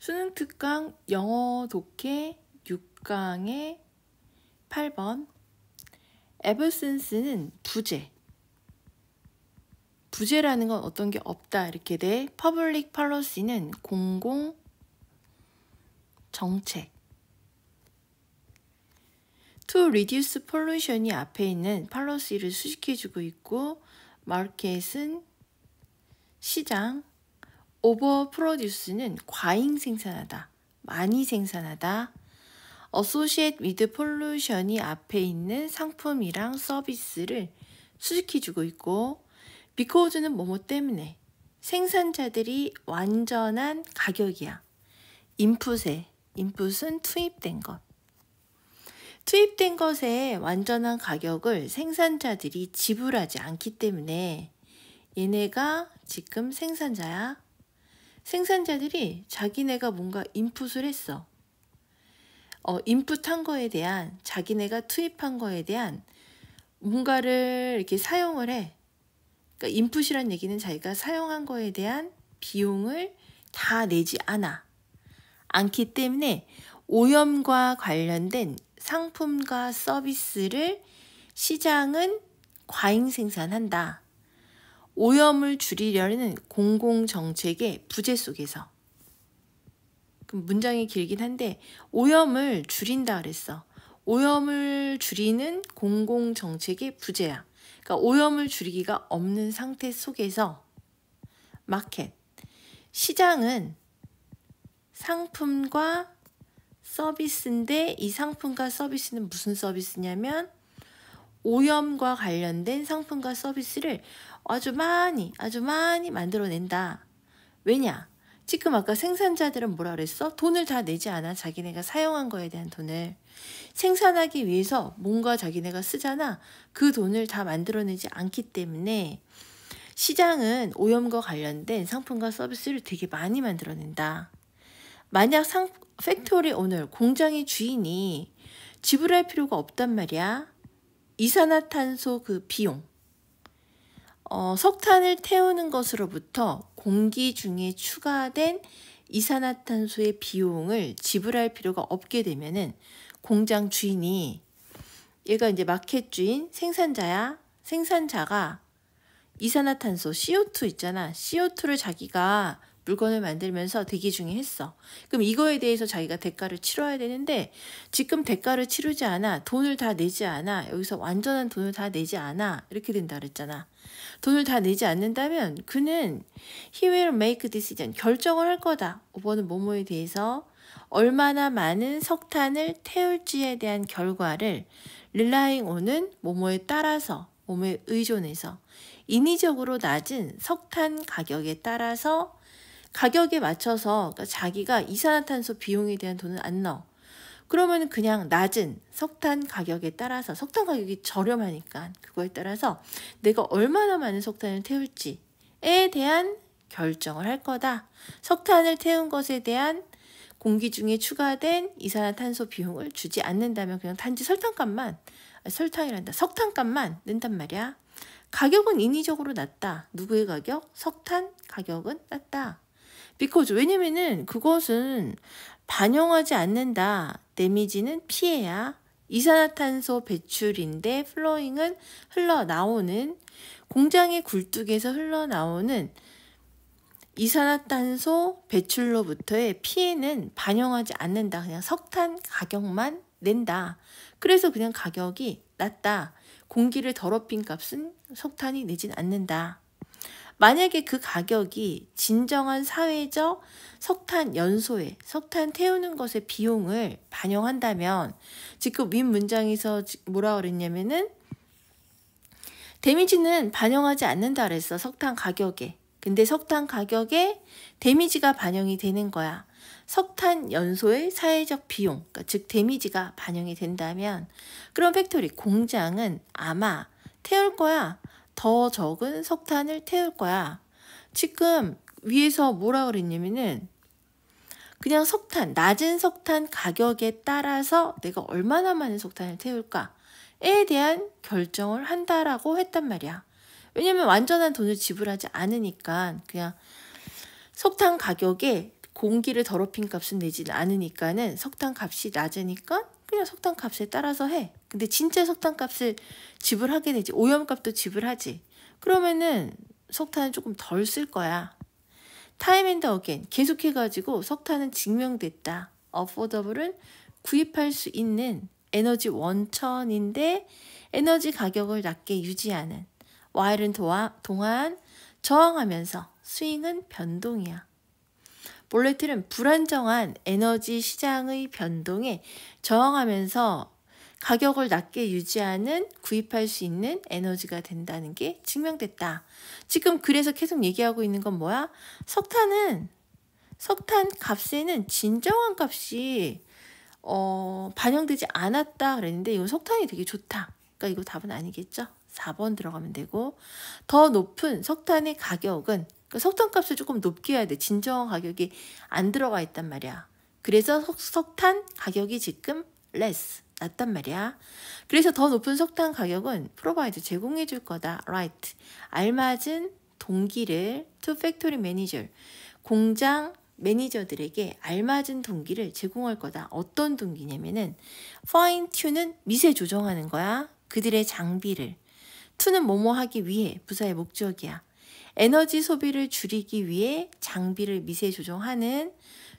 수능 특강 영어 독해 6강의 8번 에 b 센스는 부재 부재라는 건 어떤 게 없다 이렇게 돼 퍼블릭 팔러 c 는 공공 정책 to reduce pollution이 앞에 있는 팔러 l i c 를 수식해주고 있고 마켓은 시장 오버 프로듀스는 과잉 생산하다, 많이 생산하다. 어 s 시 o c 드폴루션이 앞에 있는 상품이랑 서비스를 수식해 주고 있고 비코 c a 는 뭐뭐 때문에 생산자들이 완전한 가격이야. 인풋에 인풋은 투입된 것. 투입된 것에 완전한 가격을 생산자들이 지불하지 않기 때문에 얘네가 지금 생산자야. 생산자들이 자기네가 뭔가 인풋을 했어. 어, 인풋한 거에 대한 자기네가 투입한 거에 대한 뭔가를 이렇게 사용을 해. 그러니까 인풋이란 얘기는 자기가 사용한 거에 대한 비용을 다 내지 않아. 않기 때문에 오염과 관련된 상품과 서비스를 시장은 과잉 생산한다. 오염을 줄이려는 공공정책의 부재 속에서 문장이 길긴 한데 오염을 줄인다 그랬어. 오염을 줄이는 공공정책의 부재야. 그러니까 오염을 줄이기가 없는 상태 속에서 마켓, 시장은 상품과 서비스인데 이 상품과 서비스는 무슨 서비스냐면 오염과 관련된 상품과 서비스를 아주 많이, 아주 많이 만들어낸다. 왜냐? 지금 아까 생산자들은 뭐라 그랬어? 돈을 다 내지 않아. 자기네가 사용한 거에 대한 돈을. 생산하기 위해서 뭔가 자기네가 쓰잖아. 그 돈을 다 만들어내지 않기 때문에 시장은 오염과 관련된 상품과 서비스를 되게 많이 만들어낸다. 만약 상, 팩토리 오늘 공장의 주인이 지불할 필요가 없단 말이야. 이산화탄소 그 비용, 어, 석탄을 태우는 것으로부터 공기 중에 추가된 이산화탄소의 비용을 지불할 필요가 없게 되면은 공장 주인이 얘가 이제 마켓 주인 생산자야 생산자가 이산화탄소 CO2 있잖아 CO2를 자기가 물건을 만들면서 대기 중에 했어. 그럼 이거에 대해서 자기가 대가를 치러야 되는데 지금 대가를 치르지 않아 돈을 다 내지 않아 여기서 완전한 돈을 다 내지 않아 이렇게 된다 그랬잖아. 돈을 다 내지 않는다면 그는 he will make decision 결정을 할 거다. 5번은 뭐뭐에 대해서 얼마나 많은 석탄을 태울지에 대한 결과를 릴라잉 오는 모모에 따라서 몸에 의존해서 인위적으로 낮은 석탄 가격에 따라서 가격에 맞춰서 그러니까 자기가 이산화탄소 비용에 대한 돈을안 넣어. 그러면 그냥 낮은 석탄 가격에 따라서 석탄 가격이 저렴하니까 그거에 따라서 내가 얼마나 많은 석탄을 태울지에 대한 결정을 할 거다. 석탄을 태운 것에 대한 공기 중에 추가된 이산화탄소 비용을 주지 않는다면 그냥 단지 설탕값만 설탕이란다 석탄값만 낸단 말이야. 가격은 인위적으로 낮다. 누구의 가격? 석탄 가격은 낮다. because 왜냐면은 그것은 반영하지 않는다. 데미지는 피해야. 이산화탄소 배출인데 플로잉은 흘러나오는 공장의 굴뚝에서 흘러나오는 이산화탄소 배출로부터의 피해는 반영하지 않는다. 그냥 석탄 가격만 낸다. 그래서 그냥 가격이 낮다. 공기를 더럽힌 값은 석탄이 내진 않는다. 만약에 그 가격이 진정한 사회적 석탄 연소에 석탄 태우는 것의 비용을 반영한다면 지금 윗 문장에서 뭐라 그랬냐면은 데미지는 반영하지 않는다 그랬어 석탄 가격에 근데 석탄 가격에 데미지가 반영이 되는 거야 석탄 연소의 사회적 비용 그러니까 즉 데미지가 반영이 된다면 그런 팩토리 공장은 아마 태울 거야 더 적은 석탄을 태울 거야. 지금 위에서 뭐라 그랬냐면은 그냥 석탄, 낮은 석탄 가격에 따라서 내가 얼마나 많은 석탄을 태울까에 대한 결정을 한다라고 했단 말이야. 왜냐면 완전한 돈을 지불하지 않으니까 그냥 석탄 가격에 공기를 더럽힌 값은 내지 않으니까는 석탄 값이 낮으니까 그냥 석탄 값에 따라서 해. 근데 진짜 석탄 값을 지불하게 되지. 오염값도 지불하지. 그러면은 석탄은 조금 덜 쓸 거야. 타임 앤더 어겐 계속해가지고 석탄은 증명됐다. 어포더블은 구입할 수 있는 에너지 원천인데 에너지 가격을 낮게 유지하는 와일은 동안 저항하면서 스윙은 변동이야. 볼레틸은 불안정한 에너지 시장의 변동에 저항하면서 가격을 낮게 유지하는 구입할 수 있는 에너지가 된다는 게 증명됐다. 지금 그래서 계속 얘기하고 있는 건 뭐야? 석탄은 석탄 값에는 진정한 값이 어, 반영되지 않았다 그랬는데 이거 석탄이 되게 좋다. 그러니까 이거 답은 아니겠죠? 4번 들어가면 되고 더 높은 석탄의 가격은 그 석탄값을 조금 높게 해야 돼. 진정 가격이 안 들어가 있단 말이야. 그래서 석, 탄 가격이 지금 less 낮단 말이야. 그래서 더 높은 석탄 가격은 프로바이드 제공해 줄 거다. right. 알맞은 동기를 to factory manager 공장 매니저들에게 알맞은 동기를 제공할 거다. 어떤 동기냐면은 fine tune은 미세 조정하는 거야. 그들의 장비를. 투는 뭐뭐 하기 위해 부사의 목적이야. 에너지 소비를 줄이기 위해 장비를 미세 조정하는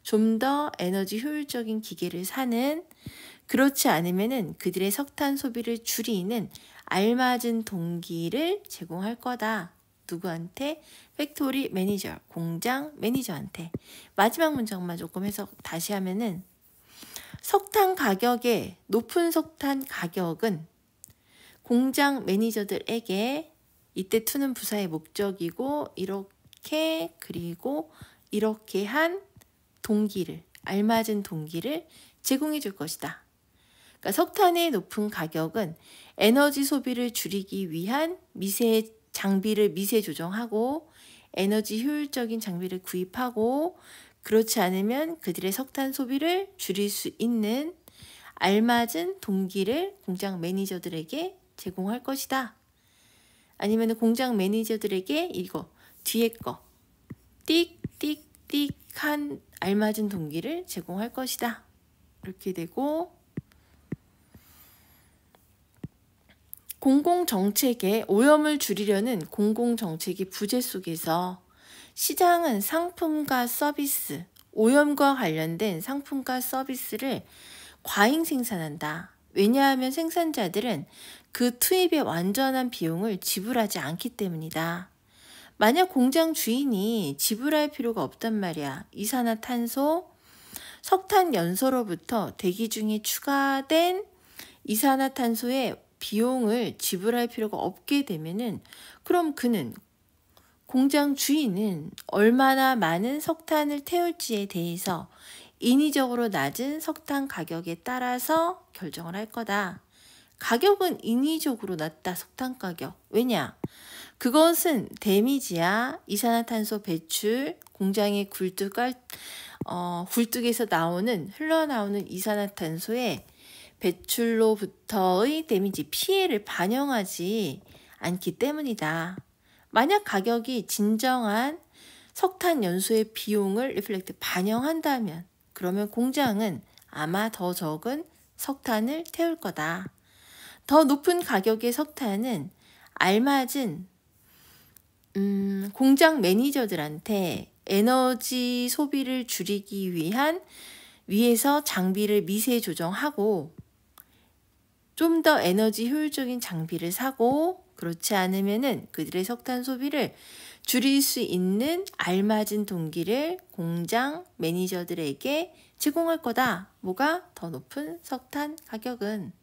좀 더 에너지 효율적인 기계를 사는 그렇지 않으면 그들의 석탄 소비를 줄이는 알맞은 동기를 제공할 거다. 누구한테? 팩토리 매니저, 공장 매니저한테. 마지막 문장만 조금 해석 다시 하면은 석탄 가격의 높은 석탄 가격은 공장 매니저들에게 이때 투는 부사의 목적이고 이렇게 그리고 이렇게 한 동기를 알맞은 동기를 제공해 줄 것이다. 그러니까 석탄의 높은 가격은 에너지 소비를 줄이기 위한 미세 장비를 미세 조정하고 에너지 효율적인 장비를 구입하고 그렇지 않으면 그들의 석탄 소비를 줄일 수 있는 알맞은 동기를 공장 매니저들에게 제공할 것이다. 아니면 공장 매니저들에게 이거 뒤에 거 띡띡띡한 알맞은 동기를 제공할 것이다. 이렇게 되고 공공정책의 오염을 줄이려는 공공정책의 부재 속에서 시장은 상품과 서비스, 오염과 관련된 상품과 서비스를 과잉 생산한다. 왜냐하면 생산자들은 그 투입의 완전한 비용을 지불하지 않기 때문이다. 만약 공장 주인이 지불할 필요가 없단 말이야. 이산화탄소, 석탄 연소로부터 대기 중에 추가된 이산화탄소의 비용을 지불할 필요가 없게 되면은 그럼 그는 공장 주인은 얼마나 많은 석탄을 태울지에 대해서 인위적으로 낮은 석탄 가격에 따라서 결정을 할 거다. 가격은 인위적으로 낮다 석탄 가격. 왜냐? 그것은 데미지야 이산화탄소 배출, 공장의 굴뚝 어, 굴뚝에서 나오는 흘러나오는 이산화탄소의 배출로부터의 데미지 피해를 반영하지 않기 때문이다. 만약 가격이 진정한 석탄 연소의 비용을 리플렉트 반영한다면 그러면 공장은 아마 더 적은 석탄을 태울 거다. 더 높은 가격의 석탄은 알맞은 음, 공장 매니저들한테 에너지 소비를 줄이기 위한 위에서 장비를 미세 조정하고 좀 더 에너지 효율적인 장비를 사고 그렇지 않으면 그들의 석탄 소비를 줄일 수 있는 알맞은 동기를 공장 매니저들에게 제공할 거다. 뭐가 더 높은 석탄 가격은